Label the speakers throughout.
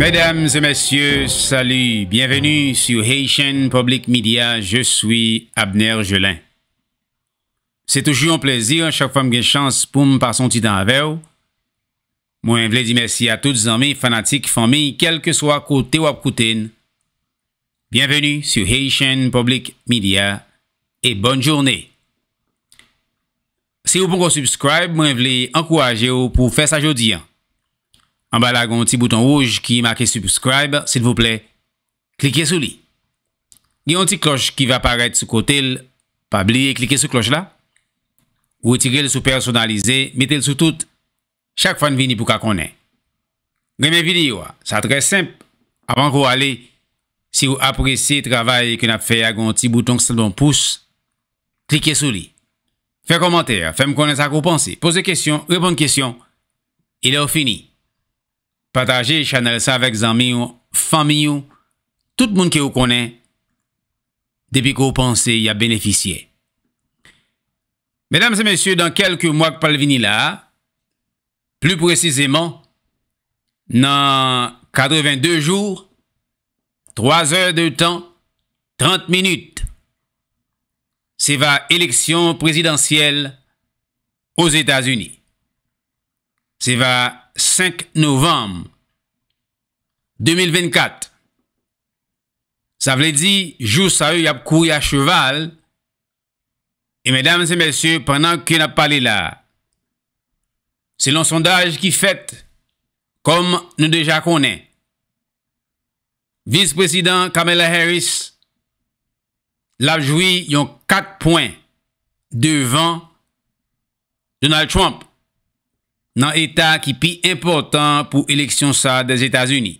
Speaker 1: Mesdames et messieurs, salut, bienvenue sur Hachan Public Media, je suis Abner Jelin. C'est toujours un plaisir chaque femme qui chance pour me passer un petit temps à vers. Moi, je voulais dire merci à toutes les amies, fanatiques, familles, quels que soient côté ou à côté. Bienvenue sur Hachan Public Media et bonne journée. Si vous ne pouvez pas vous abonner, moi, je voulais encourager vous pour faire ça aujourd'hui. An ba la gen yon ti bouton wouj ki maki subscribe, s'il vous plè, klikye sou li. Gen yon ti kloch ki va paret sou kote l, pa bli e klikye sou kloch la. Wotirel sou personalize, metel sou tout, chak fan vini pou ka konen. Gen men video a, sa tre semp, avan kou ale, si w apresye travay ke nap fè ya gen yon ti bouton ksel bon pous, klikye sou li. Fè komantèr, fèm konen sa kou ponse, pose kèsyon, repon kèsyon, e lè ou fini. pataje chanel sa vek zanmi ou fami ou, tout moun ki ou konen depi ko panse ya beneficye. Menam se mensye, dan kelke mwak pal vini la, plus preziseman, nan 82 jour, 3 er de tan, 30 minut, se va eleksyon prezidansyel os Etats-Unis. Se va eleksyon 5 novem 2024 Sa vle di Jous sa ou yap kou ya cheval E medam se mesye Prenan ke nap pale la Se lon sondaj ki fet Kom nou deja konen Vice-president Kamala Harris Lapjoui yon 4 poin Devan Donald Trump nan etat ki pi important pou eleksyon sa des Etats-Unis.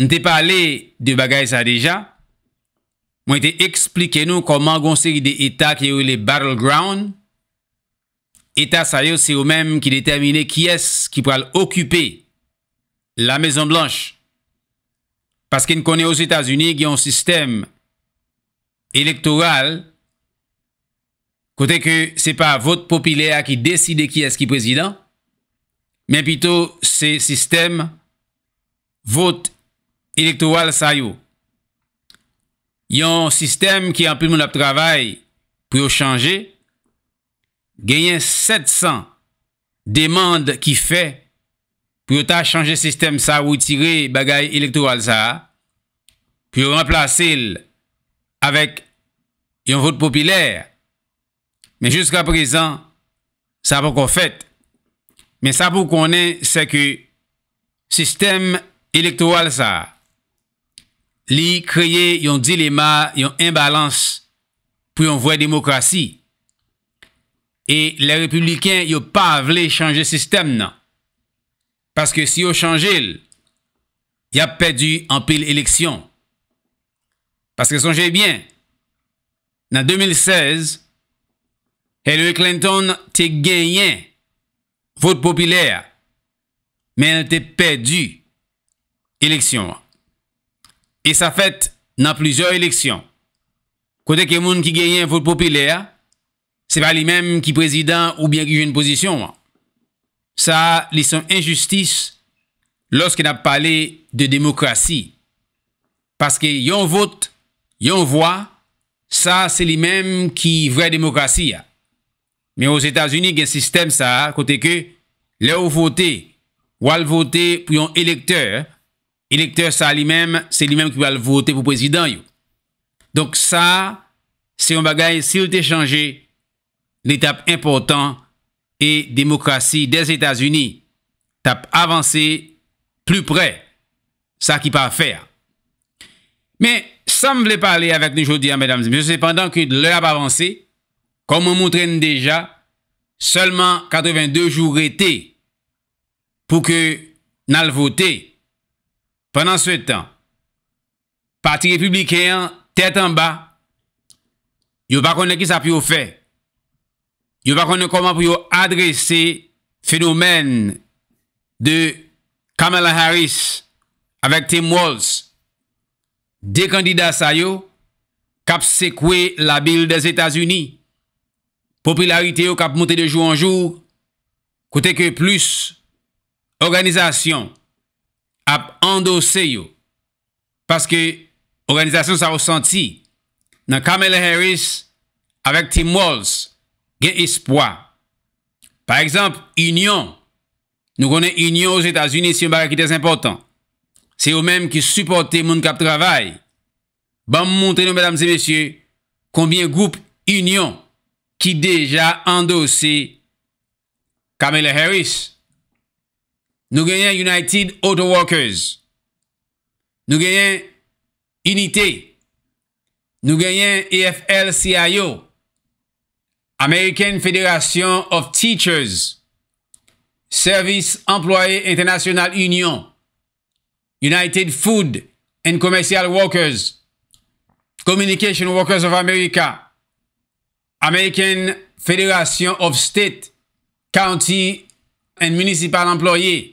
Speaker 1: Nte pale de bagay sa deja, mwen te explike nou koman gonseri de etat ki yo le battleground, etat sa yo se yo menm ki determine ki es ki pral okupe la mezon blanche. Paske n konen yo Etats-Unis gen yon sistem elektoral, Kote ke se pa vot popilè a ki deside ki eski prezident, men pito se sistem vot elektowal sa yo. Yon sistem ki anpil moun ap travay pou yo chanje, genyen 700 demande ki fe pou yo ta chanje sistem sa ou itire bagay elektowal sa, pou yo remplase l avèk yon vot popilè a, Juska prezant, sa pou kon fèt. Men sa pou konen se ke sistem elektoral sa. Li kreye yon dilema, yon imbalans pou yon vwè demokrasi. E le republiken yo pa vle chanje sistem nan. Paske si yo chanje il, ya pedu anpil eleksyon. Paske sonje bien, nan 2016, Hillary Clinton te genyen vote popilère, men te pedu eleksyon. E sa fèt nan plizèr eleksyon. Kote ke moun ki genyen vote popilère, se va li mèm ki prezidant ou byen ki jen posisyon. Sa li son enjustis loske nan pale de demokrasi. Paske yon vote, yon vwa, sa se li mèm ki vre demokrasi ya. Mais aux États-Unis, il y a un système ça, côté que, là où voter, ou al voter pour un électeur, électeur ça lui-même, c'est lui-même qui va le voter pour le président. Donc ça, c'est un bagage, si vous changé, l'étape importante et démocratie des États-Unis, tape avancé plus près, ça qui pas faire. Mais ça me voulait parler avec nous aujourd'hui, hein, mesdames et messieurs, cependant que l'heure a avancé, kom moun moun tren deja, solman 82 joug rete, pou ke nan l voté. Pendan sou etan, pati republikan, tèt an ba, yo pa konnen ki sa pou yo fe. Yo pa konnen koman pou yo adrese fenomen de Kamala Harris avèk Tim Walz. De kandida sa yo, kapsè kwe la bil des Etats-Unis. popularite yo kap moutè de jou anjou, kote ke plus, organizasyon, ap andose yo, paske, organizasyon sa roussanti, nan Kamela Harris, avèk Tim Walls, gen espoi. Par exemple, union, nou konè union ou Zétas Unis, yon barakitez important, se yo mèm ki supporte moun kap travay, ban moutè nou, mèdames et mèsyè, konbyen goup union, qui déjà endossé Kamala Harris. Nous gagnons United Auto Workers. Nous gagnons Unité. Nous gagnons EFL-CIO. American Federation of Teachers. Service Employé International Union. United Food and Commercial Workers. Communication Workers of America. American Federation of State, County and Municipal Employees,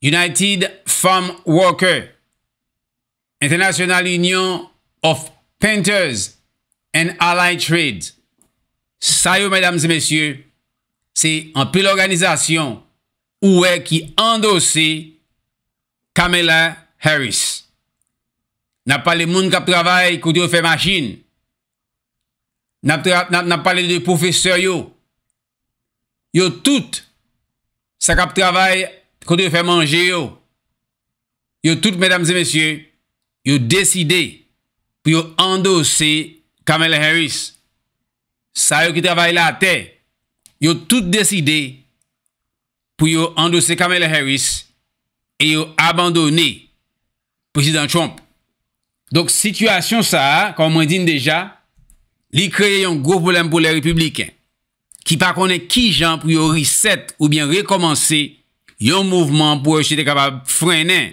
Speaker 1: United Farm Workers, International Union of Painters and Allied Trades. Sayo, mesdames et messieurs, c'est un peu l'organisation ou est qui endosse Kamela Harris. N'a pas le monde qui travaille, qui doit faire machine. na pale de profeseur yo, yo tout, sa kap travay kote yo fè manje yo, yo tout, mesdames et messieurs, yo deside, pou yo endose Kamel Harris, sa yo ki travay la te, yo tout deside, pou yo endose Kamel Harris, e yo abandoné, president Trump. Donk, situasyon sa, kon mwen din deja, li kreye yon grov bolem pou le republiken, ki pa konen ki jan pou yo riset ou bien rekomansi yon mouvman pou yo chete kapab frenen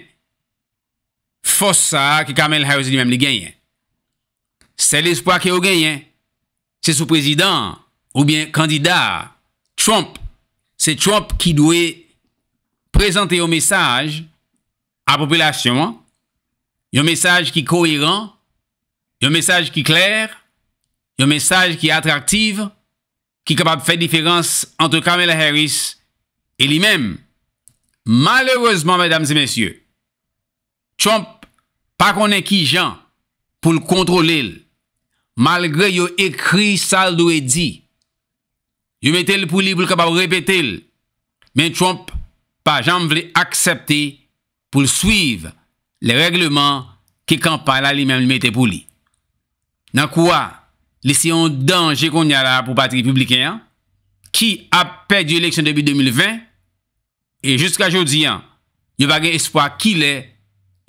Speaker 1: fos sa ki Kamel Harris li menm li genyen. Se l'espoa ki yo genyen, se sou prezident ou bien kandida, Trump, se Trump ki dwe prezante yo mesaj apopilasyon, yo mesaj ki koheran, yo mesaj ki kler, yon mesaj ki atraktiv, ki kapab fè diférens anto Kamela Harris e li mèm. Malèreusement, mèdames et mèsyè, Trump pa konè ki jan pou l'kontrole l, malgré yon ekri sal do e di, yon metè l pou li pou l kapab repète l, men Trump pa jan vle akseptè pou l swiv le règleman ki kan pala li mèm l metè pou li. Nan kouwa, leseyon danje kon yara pou pati republikan, ki ap pe diyo leksyon debi 2020, e jiska jodi an, yo pa gen espoa ki le,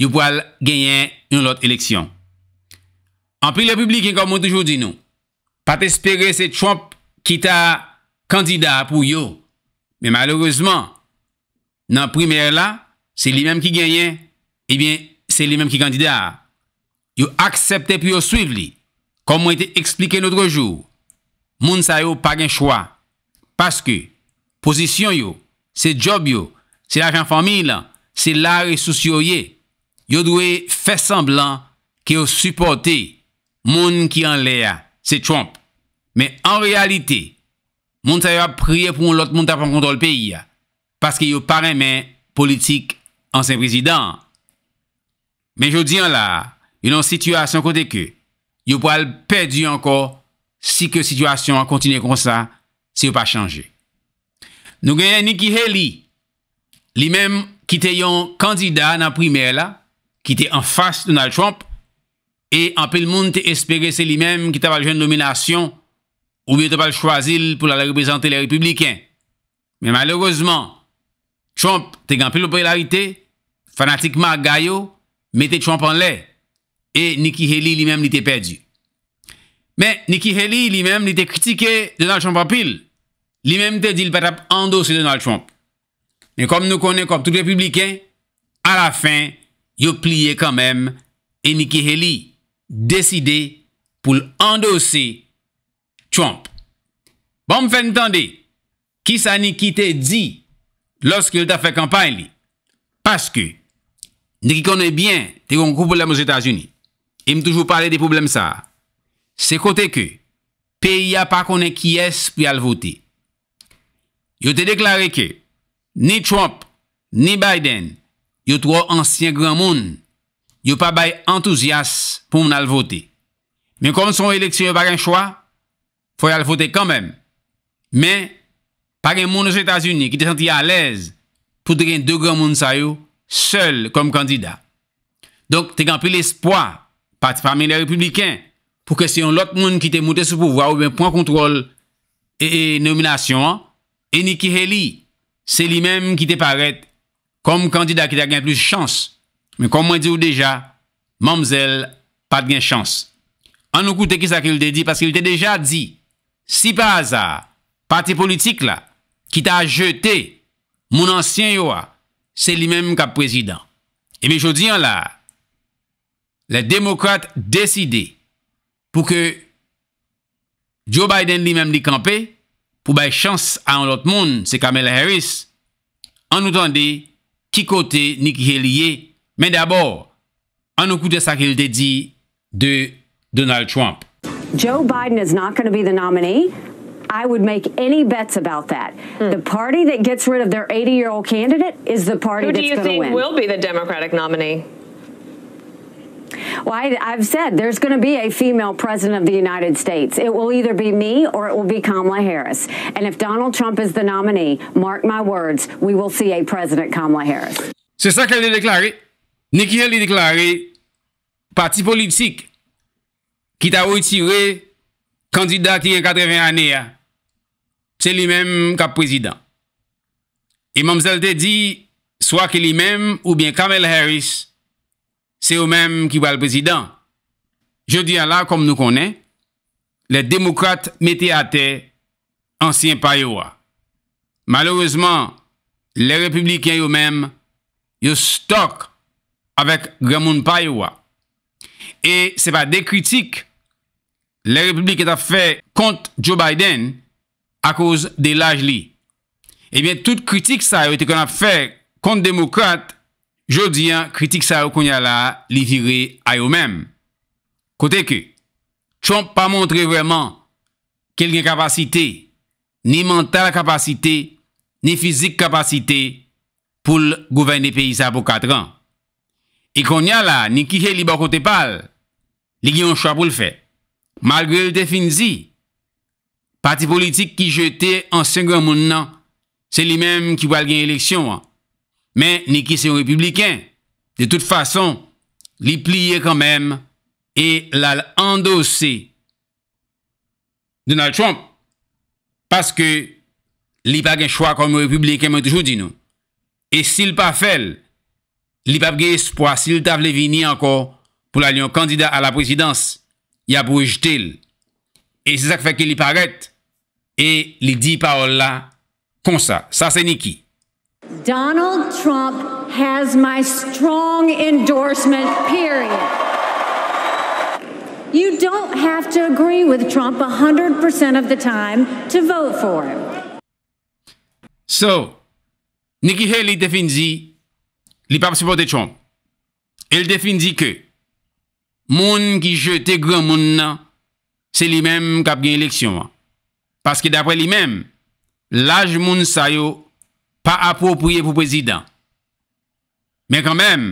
Speaker 1: yo po al genyen yon lote leksyon. Anpil republikan kon moun toujou di nou, pa te espere se Trump ki ta kandida pou yo, men malourezman, nan primer la, se li menm ki genyen, e eh ben se li menm ki kandida. Yo aksepte pou yo suiv li, Kom mwen te eksplike noutre jou, moun sa yo pa gen chwa, paske, posisyon yo, se job yo, se la janfamin lan, se la resosyo ye, yo dwe fè semblan ki yo supporte moun ki an lè ya, se Trump. Men en realite, moun sa yo apriye pou moun lot moun tapan kontrol peyi ya, paske yo pa remè politik ansen prezident. Men yo diyan la, yon an situasyon kote ke, yo pou al perdi anko si ke situasyon an kontine kon sa si yo pa chanje. Nou genyen niki heli, li menm ki te yon kandida nan primer la, ki te an fas Donald Trump, e anpe l moun te espere se li menm ki te apal jen nominasyon ou biye te apal chwazil pou la reprezenter le republiken. Men malerouzman, Trump te genpe l priorite, fanatik Magayo, mette Trump an lè. E Niki Heli li menm li te perdi. Men, Niki Heli li menm li te kritike Donald Trump apil. Li menm te di li patap endose Donald Trump. Men, kom nou konen kom tout republiken, a la fen, yo pliye kan menm, e Niki Heli deside pou l'endose Trump. Bon, mwen fè n'tande, ki sa Niki te di loske louta fè kampan li? Paske, Niki konen bien te kon koupolèm ou Etasouni. e m toujou pale de poublem sa, se kote ke, pe y a pa konen ki es pou y alvote. Yo te deklare ke, ni Trump, ni Biden, yo to ansyen gran moun, yo pa bay entouzias pou m alvote. Men kon son eleksyon yon bagan chwa, pou y alvote kanmen. Men, pag en moun ou s'Etats-Unis ki te santi alèz, pou dre yon de gran moun sa yo, seul kom kandida. Donk, te gan pri l'espoi pati parmenè republikèn, pou kè se yon lot moun ki te moutè sou pouvwa, ou ben pon kontrol, e nominasyon an, eni ki heli, se li menm ki te paret, kom kandida ki te gen plus chans, men kom mwen di ou deja, mamzel, pat gen chans. An nou koute ki sa ki l te di, pas ki l te deja di, si pa azar, pati politik la, ki te a jete, moun ansyen yo a, se li menm kap prezident. E men jodi an la, les démocrates décidé pour que Joe Biden lui-même lui camper pour bailler chance à un autre monde, c'est Kamala Harris. En nous tendez qui côté ni qui mais d'abord, en nous écoutant ça qu'il dit de Donald Trump.
Speaker 2: Joe Biden is not going to be the nominee. I would make any bets about that. Hmm. The party that gets rid of their 80 year old candidate is the party that's going to win. Who do you think will be the Democratic nominee? Well, I, have said there's going to be a female president of the United States. It will either be me or it will be Kamala Harris. And if Donald Trump is the nominee, mark my words, we will see a president Kamala Harris.
Speaker 1: C'est ça qu'elle a déclaré. Nikki Haley a déclaré parti politique qui t'a retiré candidat qui a 80 années. C'est lui-même qui président. Et Mme te dit soit que lui-même ou bien Kamala Harris Se yo mèm ki wèl prezidant. Je diya la kom nou konen, le demokrate mette a te ansyen paye wè. Malouzman, le republikan yo mèm, yo stok avèk gremoun paye wè. E se pa de kritik, le republikan ta fè kont Joe Biden a kouz de laj li. Ebyen, tout kritik sa yo te kon a fè kont demokrate Jodi an, kritik sa ou konya la li viri a yo mem. Kote ke, chon pa montre vreman kel gen kapasite, ni mental kapasite, ni fizik kapasite pou l gouven de peyisa pou 4 an. E konya la, ni ki ke li bako te pal, li gen chwa pou l fe. Malgril te finzi, pati politik ki jete an 5 an moun nan, se li mem ki wal gen eleksyon an. Men, Niki se republiken. De tout fason, li pliye kanmem e la endose Donald Trump. Paske, li pa gen chwa konm republiken mwen toujou di nou. E sil pa fel, li pa gen espwa, sil ta vle vini anko pou la liyon kandida a la presidans, ya pou jetel. E se sak feke li paret e li di parola kon sa. Sa se Niki.
Speaker 2: Donald Trump has my strong endorsement, period. You don't have to agree with Trump 100% of the time to vote for him.
Speaker 1: So, Nikki Hale li definzi li pap supporte Trump. El definzi ke, moun ki jote gran moun nan, se li menm kap gen eleksyon. Paske dapre li menm, laj moun sayo, pa apropoye pou prezidant. Men kan men,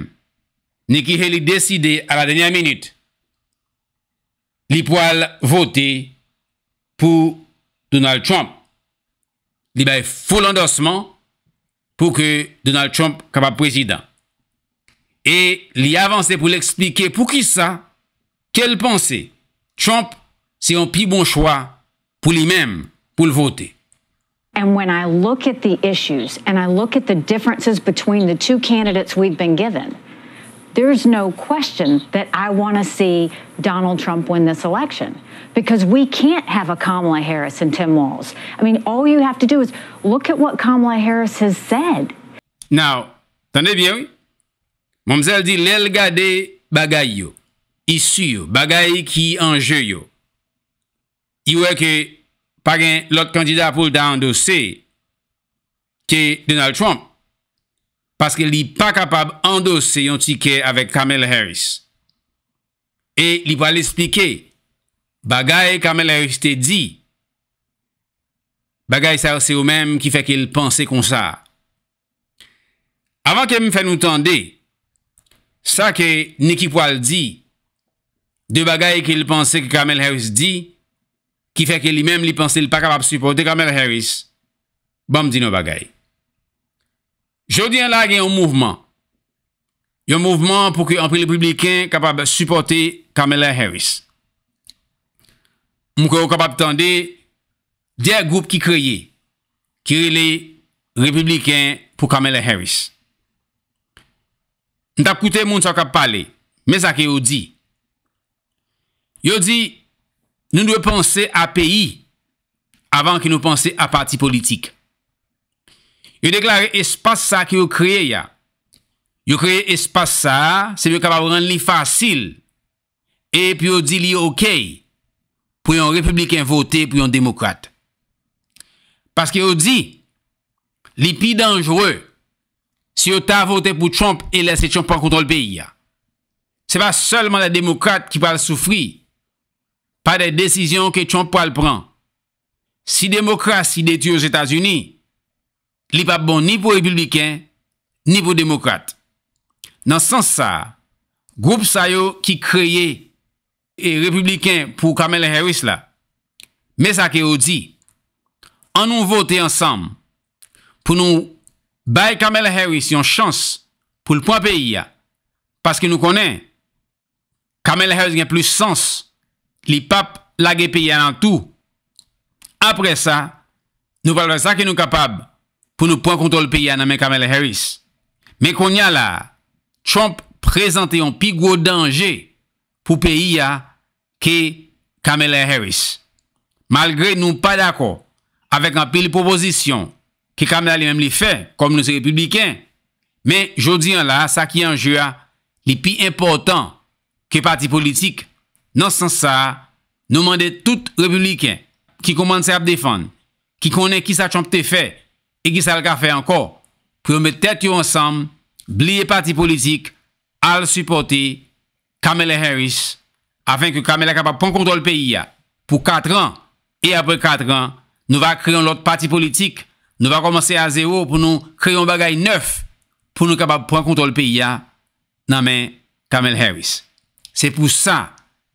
Speaker 1: ne ki he li deside a la denye minute, li po al vote pou Donald Trump. Li bay foule endosman pou ke Donald Trump kapap prezidant. E li avanse pou li explike pou ki sa, kel pense, Trump se yon pi bon chwa pou li men pou l vote.
Speaker 2: And when I look at the issues and I look at the differences between the two candidates we've been given, there's no question that I want to see Donald Trump win this election because we can't have a Kamala Harris and Tim Walz. I mean, all you have to do is look at what Kamala Harris has said.
Speaker 1: Now, attendez bien, Mamsel dit lèl gade bagay yo, isu yo, bagay ki anje yo. I ke bagen lot kandida pou da andose ke Donald Trump, paske li pa kapab andose yon tikè avèk Kamel Harris. E li pou al espike bagay Kamel Harris te di, bagay sa yose ou menm ki fè ke il panse kon sa. Avan ke mi fè nou tan de, sa ke niki pou al di, de bagay ke il panse ke Kamel Harris di, Ki fè ke li mèm li pense li pa kapab supporte Kamela Harris, ban mdi nou bagay. Jodi an la gen yon mouvment. Yon mouvment pou ki an pri lepubliken kapab supporte Kamela Harris. Mou kè yon kapab tande di a goup ki kreye ki re le republiken pou Kamela Harris. N tap koute moun sa kap pale, mè sa ke yon di. Yon di yon Nou nou ponsè a peyi avan ki nou ponsè a pati politik. Yo deklare espasa ki yo kreye ya. Yo kreye espasa se yo kap avran li fasil e pi yo di li okey pou yon republikan voté pou yon demokrate. Paske yo di li pi dangere si yo ta voté pou Trump e lè se chan pan kontrol peyi ya. Se pa selman la demokrate ki pal soufri pa de desisyon ke chon pral pran. Si demokrasi deti yo z'Etats-Unis, li pa bon ni pou republiken, ni pou demokrate. Nan sens sa, group sa yo ki kreye e republiken pou Kamel Harris la, me sa ki yo di, an nou vote ansam, pou nou bay Kamel Harris yon chans, pou l'pouan peyi ya, paske nou konen, Kamel Harris gen plus sens, li pap lage peya nan tou. Apre sa, nou valre sa ki nou kapab pou nou pon kontrol peya nan men Kamela Harris. Men kon nyan la, Trump prezante yon pi gwo danje pou peya ke Kamela Harris. Malgre nou pa dako avek an pi li proposisyon ki Kamela li men li fe kon moun se republiken, men jodi yon la, sa ki yon jya li pi importan ki pati politik nan san sa, nou mande tout republiken ki komanse ap defan ki kone ki sa chompe te fe e ki sa alka fe anko pou mwen tete yo ansam bliye pati politik al supporte Kamel Harris afin ki Kamel a kapap pon kontrol peyi ya pou 4 an e apre 4 an nou va kreyon lot pati politik, nou va komanse a zero pou nou kreyon bagay 9 pou nou kapap pon kontrol peyi ya nan men Kamel Harris se pou sa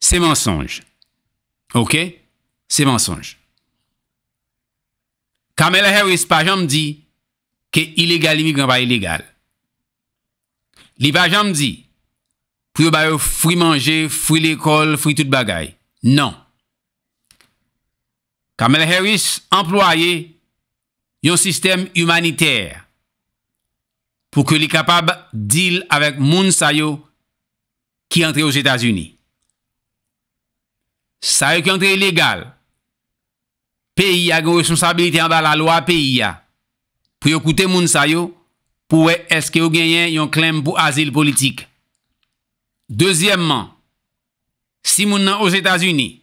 Speaker 1: Se mensonj. Ok? Se mensonj. Kamel Harris pa jom di ke ilegal imigran pa ilegal. Li pa jom di pou yo bayo fri manje, fri l'ekol, fri tout bagay. Non. Kamel Harris employe yon sistem humaniter pou ke li kapab dil avèk moun sayo ki entre ou Zetas Uni. Sa yo ki yon tre ilegal, peyi ya gen wesonsabilite an da la lo a peyi ya, pou yo koute moun sa yo, pou we eske yo genyen yon klem pou azil politik. Dezyemman, si moun nan os Etats-Uni,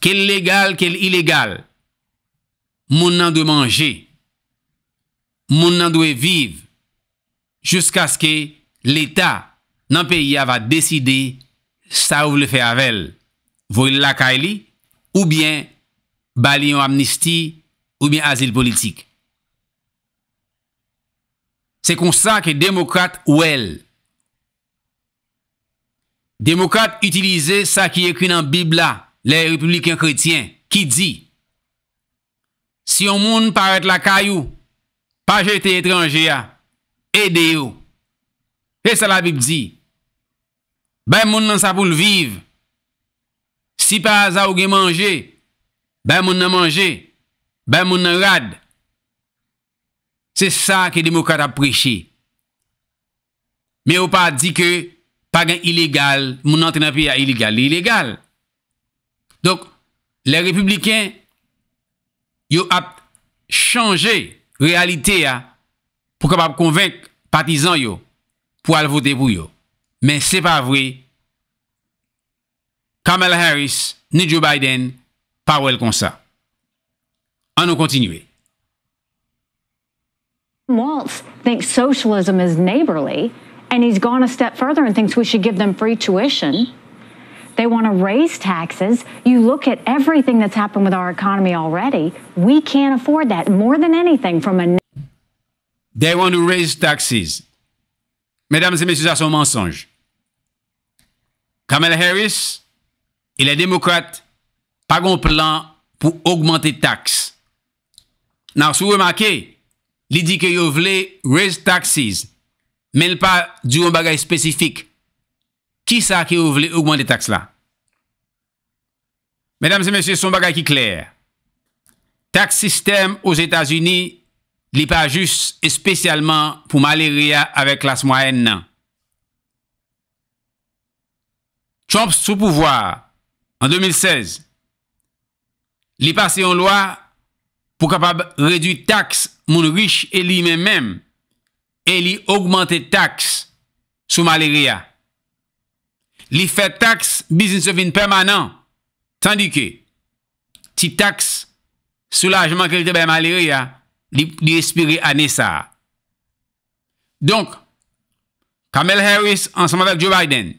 Speaker 1: ke l legal, ke l ilegal, moun nan dwe manje, moun nan dwe vive, jouskas ke l Eta nan peyi ya va deside sa ou vle fe avel. Ou bien bali yon amnistie Ou bien azil politik Se kon sa ke demokrate ou el Demokrate utilize sa ki ekri nan bib la Le republikan kretien Ki di Si yon moun paret la kayou Pa jete etranje ya E deyo E sa la bib di Ben moun nan sa pou lviv Si pa aza ou gen manje, ben moun nan manje, ben moun nan rad. Se sa ke demokat ap prechi. Me ou pa di ke, pa gen ilegal, moun nan trena pi ya ilegal. Le ilegal. Dok, le republiken, yo ap chanje realite ya, pou ka pa konvenk patizan yo, pou al vote pou yo. Men se pa vwey, Kamala Harris, ni Joe Biden, pa wèl kon
Speaker 2: Waltz thinks socialism is neighborly, and he's gone a step further and thinks we should give them free tuition. They want to raise taxes. You look at everything that's happened with our economy already. We can't afford that more than anything from a.
Speaker 1: They want to raise taxes. Mesdames et messieurs, ça c'est un mensonge. Kamala Harris E la demokrate pa gon plan pou augmente taks. Nan sou remake, li di ke yo vle raise taxes, men pa di yon bagay spesifik. Ki sa ke yo vle augmente taks la? Medam se mesye, son bagay ki kler. Taks sistem ouz Etasuni li pa jus espesyalman pou maleria avek klas moyen nan. Chomp sou pouvoar. En 2016, li pase yon lwa pou kapab redwi tax moun riche e li men men e li augmente tax sou malaria. Li fe tax bizn se vin permanent tandike ti tax sou lajman kredite bay malaria li espiri anesa. Donk, Kamel Harris ansamadak Joe Biden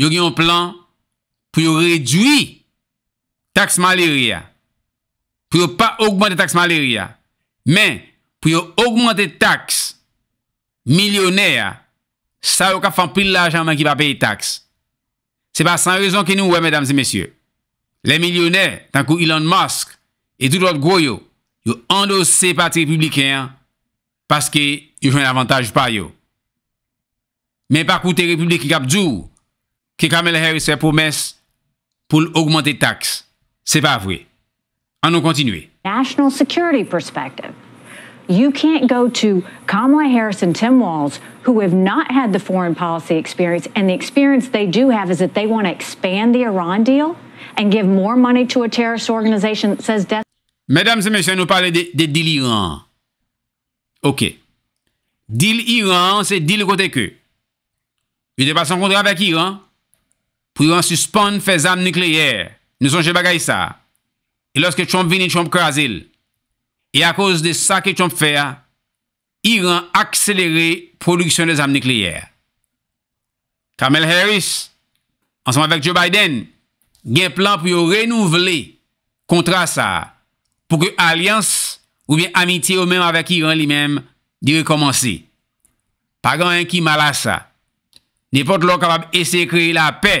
Speaker 1: yon plan pou yon redwi taks maleri ya. Pou yon pa augmente taks maleri ya. Men, pou yon augmente taks milyonè ya, sa yon ka fan pri l'ajanman ki pa pey taks. Se pa san rezon ke nou we, mesdames et mesyè. Le milyonè, tankou Elon Musk, et tout l'autre gwo yo, yon endose se pati republikan, paske yon fè un avantaj pa yo. Men, pa koute republikan ki kap djou, ki kamen le heris fè promès pour augmenter taxes. C'est pas vrai. On continue.
Speaker 2: National security perspective. You can't go to Kamala Harris and Tim Walz, who have not had the foreign policy experience, and the experience they do have is that they want to expand the Iran deal and give more money to a terrorist organization that says death.
Speaker 1: Mesdames et messieurs, nous parlons de, de deal Iran. OK. Deal Iran, c'est deal côté que. Il n'est pas son contrat avec Iran. pou yon suspon fè zanm nukleyer, nou son jè bagay sa, e loske Trump vin en Trump krasil, e a koz de sa ke Trump fè a, yon akselere produksyon de zanm nukleyer. Kamel Harris, ansanman vek Joe Biden, gen plan pou yon renouvle kontra sa, pou ke alians ou ven amiti ou men avèk yon li men di rekomansi. Pagan yon ki mala sa, ne pot lò kapab ese kreye la pey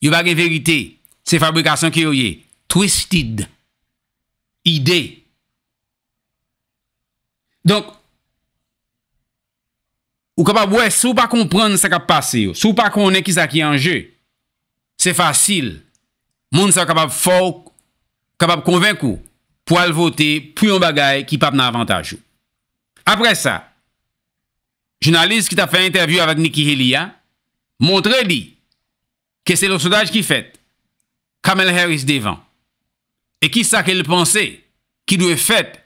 Speaker 1: Yo bagen verite, se fabrikasyon ki yo ye. Twisted. Ide. Donk, ou kapab wè, sou pa kompran sa kap pase yo, sou pa konen ki sa ki anje, se fasil, moun sa kapab fòk, kapab konvenk ou, pou al votè, pou yon bagay ki pap nan avantaj yo. Apre sa, jounalist ki ta fè intervyu avèk Niki Helia, montre li, ke se lo soudaj ki fet, Kamel Harris devan. E ki sa ke le panse, ki dwe fet,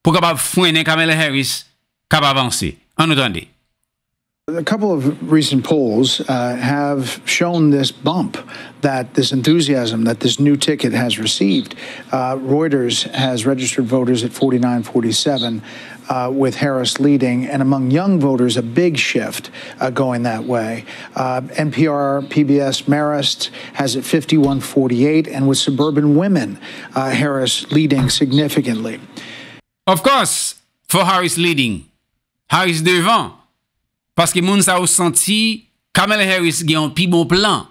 Speaker 1: pou kabab fwenen Kamel Harris, kabab avanse. An notande. A couple of recent polls uh, have
Speaker 2: shown this bump that this enthusiasm that this new ticket has received. Uh, Reuters has registered voters at 4947, uh, with Harris leading, and among young voters, a big shift uh, going that way. Uh, NPR, PBS, Marist has it 5148, and with suburban women, uh,
Speaker 1: Harris leading significantly. Of course, for Harris leading, Harris devant. Paske moun sa ou santi Kamel Harris gen yon pi bon plan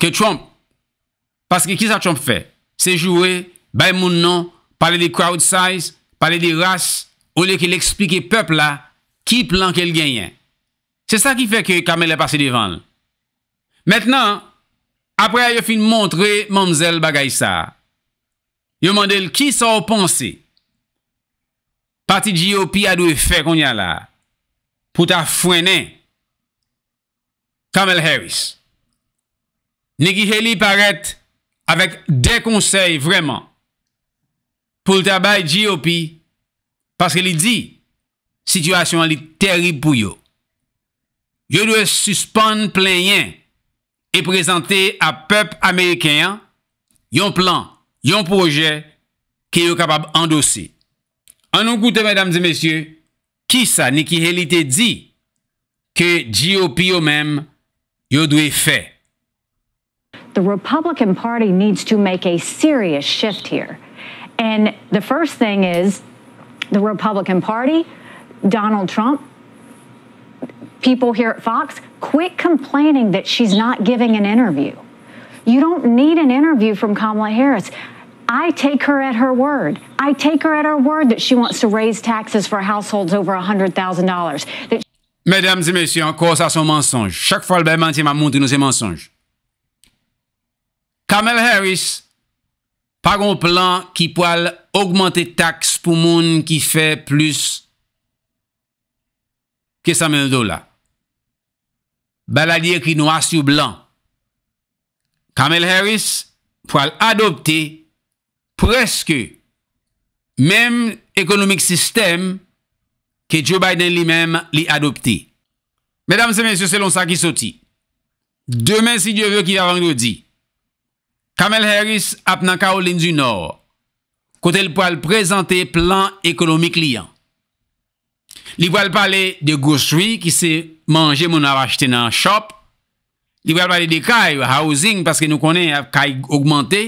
Speaker 1: ke Trump. Paske ki sa Trump fe? Se jowe, bay moun nan, pale de crowd size, pale de ras, ou le ke l'explike pepl la, ki plan ke l'genyen. Se sa ki fe ke Kamel e pase devan. Metnan, apre a yo fin montre, moun zel bagay sa. Yo mandel ki sa ou ponse? Pati G.O.P. a dou e fe kon yon la. pou ta fwenen Kamel Harris. Negi Heli paret avèk de konsey vreman pou l tabay GOP paske li di situasyon li terib pou yo. Yo dwe suspon plenyen e prezante a pep Amerikeyan yon plan, yon proje ki yo kapab andosi. An nou koute, mèdames et messieurs, ni GOP yo yo
Speaker 2: The Republican Party needs to make a serious shift here. And the first thing is the Republican Party, Donald Trump, people here at Fox, quit complaining that she's not giving an interview. You don't need an interview from Kamala Harris. I take her at her word. I take her at her word that she wants to raise taxes for households over a hundred thousand dollars.
Speaker 1: Mesdames et messieurs, encore ça son mensonge. Chaque fois le bè mante, il m'a monté nos mensonges. Kamel Harris par un plan qui poil augmenter taxes pou moun qui fè plus que 100 000 dollars. Baladier qui nou a sou blanc. Kamel Harris poil adopter Preske mem ekonomik sistem ke Joe Biden li mem li adopte. Medam se men, se selon sa ki soti. Demen si je ve ki la vang do di. Kamel Harris ap nan Kaolin du Nord kote l pou al prezante plan ekonomik li an. Li pou al pale de grocery ki se manje moun av achete nan shop. Li pou al pale de kay ou housing paske nou konen kay augmente.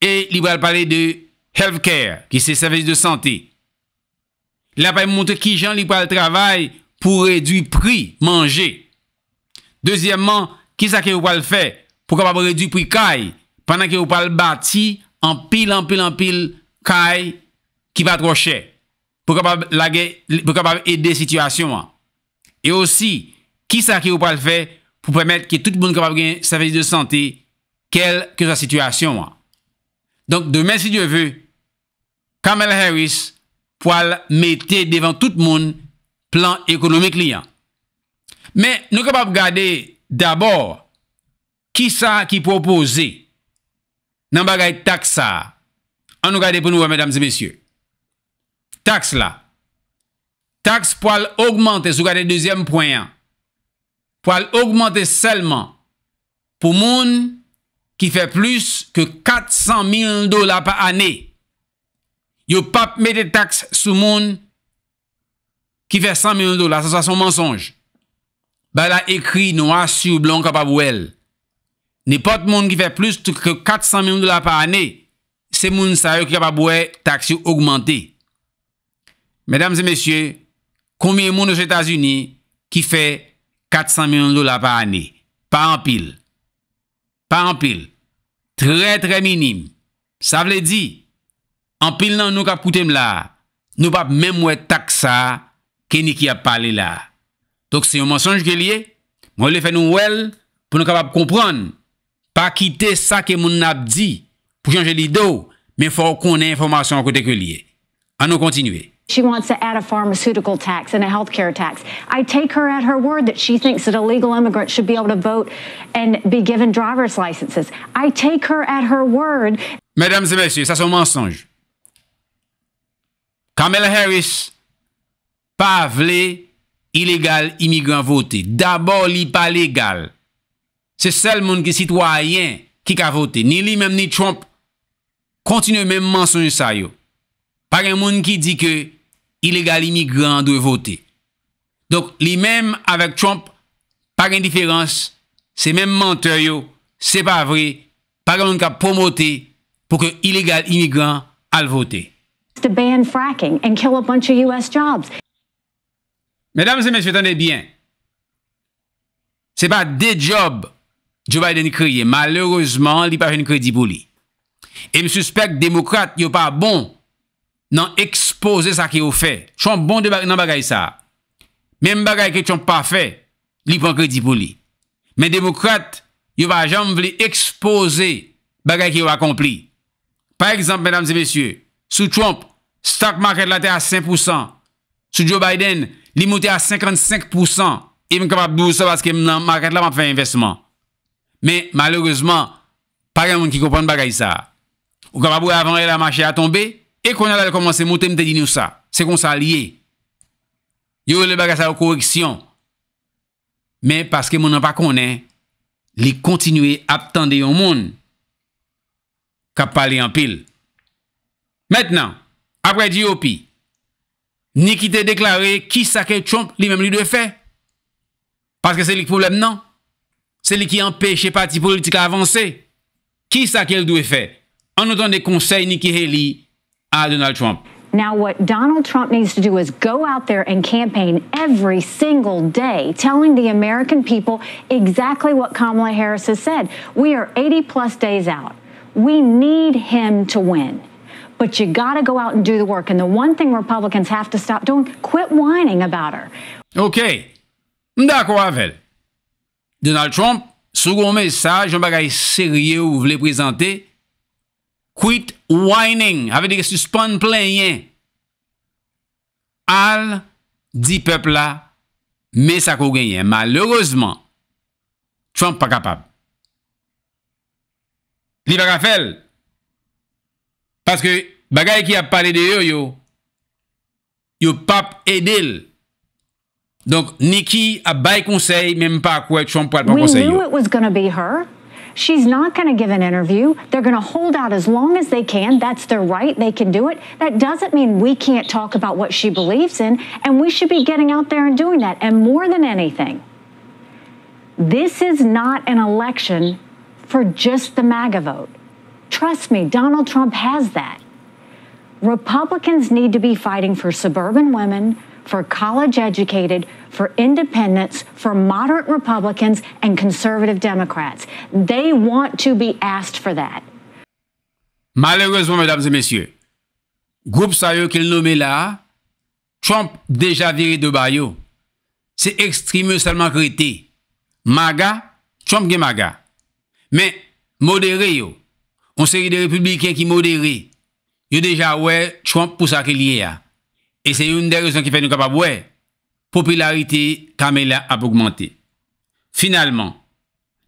Speaker 1: E li pou al pale de health care, ki se servis de sante. La pale mwote ki jan li pou al travay pou redwi pri manje. Dezyèmman, ki sa ki ou pal fe pou kapab redwi pri kaj, panan ki ou pal bati an pil an pil an pil kaj ki va troche. Pou kapab edde situasyon an. E osi, ki sa ki ou pal fe pou premèt ki tout moun kapab gen servis de sante, kel ke sa situasyon an. Donk demen si diwe vwe... Kamel Harris pou al mette devan tout moun plan ekonomi kliyan. Men nou kap ap gade dabor... Ki sa ki propose nan bagay taksa... An nou gade pou nou wè mesdames et messieurs. Taks la. Taks pou al augmente sou gade dezyem poyen. Pou al augmente selman pou moun... ki fè plus ke 400 milyon dola pa anè, yo pa mète taks sou moun, ki fè 100 milyon dola, sa sa son mensonj, ba la ekri noua, si ou blon ka pa bouèl, nè pot moun ki fè plus ke 400 milyon dola pa anè, se moun sa yo ki ka pa bouè, taks yo augmentè. Mèdames et mèsyè, konmè moun nou s'Etats-Unis, ki fè 400 milyon dola pa anè, pa anpil, pa anpil, Trè, trè minime. Sa vle di, an pil nan nou kap koutem la, nou pap men mwen tak sa, ke ni ki ap pale la. Tok se yon mensonj ke liye, mwen le fè nou wel, pou nou kap ap kompran, pa kite sa ke moun ap di, pou janjeli do, men fò konen informasyon an kote ke liye. An nou kontinwe.
Speaker 2: She wants to add a pharmaceutical tax and a health care tax. I take her at her word that she thinks that a legal immigrant should be able to vote and be given driver's licenses. I take her at her word...
Speaker 1: Mesdames et messieurs, sa son mensonge. Kamala Harris pa vle ilegal immigrant voté. D'abord li pa legal. Se sel moun ki sitwayen ki ka voté. Ni li mèm ni Trump kontine mèm mensonge sa yo. Parè moun ki di ke ilégal imigran dwe voté. Dok li mèm avèk Trump, par indiférense, se mèm mante yo, se pa vre, par anon ka pomo te, pou ke ilégal imigran al voté. Mèdame se mèche fè tanè bè. Se pa dè job, Joe Biden kreye, malèreusement li pa fè n kredi pou li. E mè suspecte demokrate yo pa bon fè. nan expose sa ki yo fè. Chou an bon de nan bagay sa. Men bagay ki chou an pa fè, li pon kredi pou li. Men demokrate, yo va jom vli expose bagay ki yo akompli. Par exemple, men amzi besye, sou Trump, stock market la te a 5%, sou Joe Biden, li mouti a 55%, even kapabou sa, baske nan market la man fè investman. Men, malourezman, parè moun ki koupon bagay sa. Ou kapabou avan e la machè a tombe, E kon al al komanse mouten mte di nou sa. Se kon sa liye. Yo le baga sa yo koreksyon. Men paske moun an pa konen, li kontinuye ap tande yon moun. Kap pale yon pil. Mètnen, apre di yo pi, ni ki te deklare ki sa ke Trump li mem li dwe fe. Paske se li poulem nan. Se li ki empèche pati politik avanse. Ki sa ke l dwe fe. An notan de konsey ni ki heli Ah, Donald Trump.
Speaker 2: Now, what Donald Trump needs to do is go out there and campaign every single day, telling the American people exactly what Kamala Harris has said. We are 80 plus days out. We need him to win. But you got to go out and do the work. And the one thing Republicans have to stop doing, quit whining about her.
Speaker 1: OK. D'accord Avel. Donald Trump, second message, un bagage sérieux vous voulez présenter. Quit whining. Avec des suspend plein Al dit peuple là, mais ça qu'on gagne. Malheureusement, Trump pas capable. Li pas Parce que bagay qui a parlé de yo yo, yo pas aider. Donc Nikki a bail conseil même pas quoi Trump pas conseil. We knew it
Speaker 2: was gonna She's not going to give an interview. They're going to hold out as long as they can. That's their right. They can do it. That doesn't mean we can't talk about what she believes in, and we should be getting out there and doing that. And more than anything, this is not an election for just the MAGA vote. Trust me, Donald Trump has that. Republicans need to be fighting for suburban women, for college educated, for independence, for moderate republicans and conservative democrats. They want to be asked for that.
Speaker 1: Malheureusement, mesdames et messieurs, groupe sa yo ke l'nommer là, Trump deja viré de bayo. Se extrime salman kreté. Maga, Trump gen maga. Men, modéré yo. On se rire des républicains ki modéré. Yo deja wè Trump pou sa ke liye ya. E se yon de rezon ki fè nou kapab wè, popularite kamè la ap augmente. Finalman,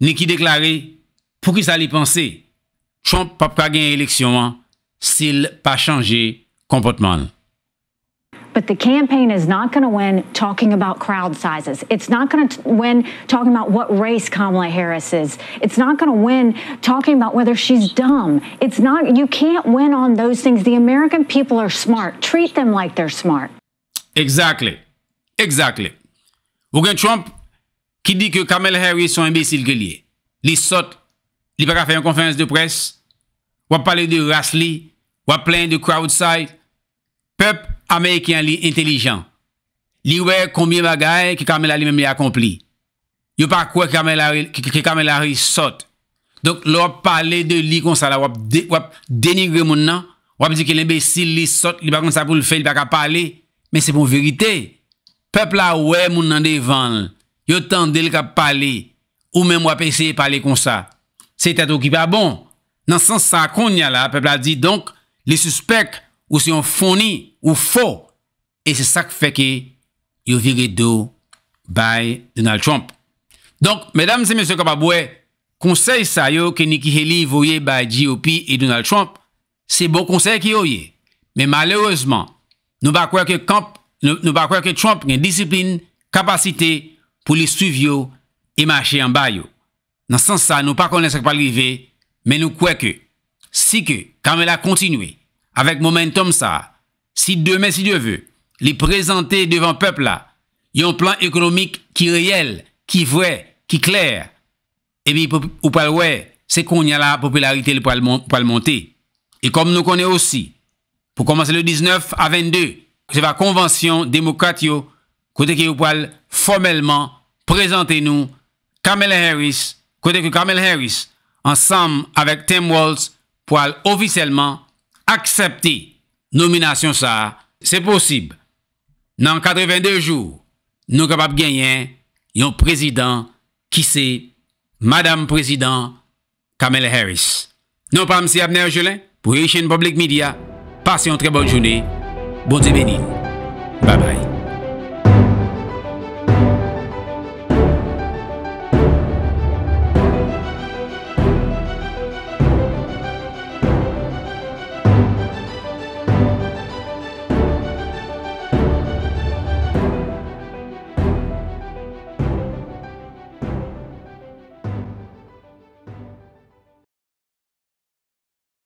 Speaker 1: ni ki deklare, pou ki sa li panse, Trump pa pra gen yon eleksyonman sil pa chanje kompotman.
Speaker 2: But the campaign is not going to win talking about crowd sizes. It's not going to win talking about what race Kamala Harris is. It's not going to win talking about whether she's dumb. It's not, you can't win on those things. The American people are smart. Treat them like they're smart.
Speaker 1: Exactly. Exactly. Vous avez Trump qui dit que Kamala Harris sont imbéciles que lié. Li saute, li pas faire une conférence de presse, Va parler de race Va ou plein de crowd size. Peuple, Américain li intelligent. Li wè combien bagay ki Kamela li mèm li accompli. Yo pa quoi Kamela ki, ki Kamela Donc l'op parlé de li comme ça la wap, dé, wap dénigrer moun nan, wap dire que l'imbécile li saute, li pa comme ça pour le faire, il pa ka parler, mais c'est pour vérité. Peuple là ouais moun nan devant. Yo tande le cap parler ou même wap essayer parler comme ça. C'est tête qui pas bon. Dans sens ça qu'on y a là, peuple a dit donc les suspects ou si on fournit Ou fo, e se sak feke yo vire do baye Donald Trump. Donk, medam se mese kapabwe, konsey sa yo ke niki heli voye baye J.O.P. e Donald Trump, se bon konsey ki yo ye. Men malereseman, nou ba kwe ke Trump gen disipline, kapasite pou li suvyo e mache yon bayo. Nan sens sa, nou pa konen se kpalive, men nou kwe ke, si ke kamela kontinwe, avek momentum sa a, si demain, si Dieu veut, les présenter devant peuple là, y a un plan économique qui est réel, qui est vrai, qui est clair. Et puis, ou pas ouais, c'est qu'on y a la popularité pour le monter. Et comme nous connaissons aussi, pour commencer le 19 à 22, c'est la convention démocratique côté qui le formellement présenter nous Kamel Harris, côté que Kamel Harris, ensemble avec Tim Walz, pour officiellement accepter Nomination sa, se posib, nan 82 jou, nou kapap genyen yon prezident ki se Madame Prezident Kamel Harris. Nou pa msi Abner Jelen, pou reishen public media, passe yon tre bon jouni, bon zi veni, ba bay.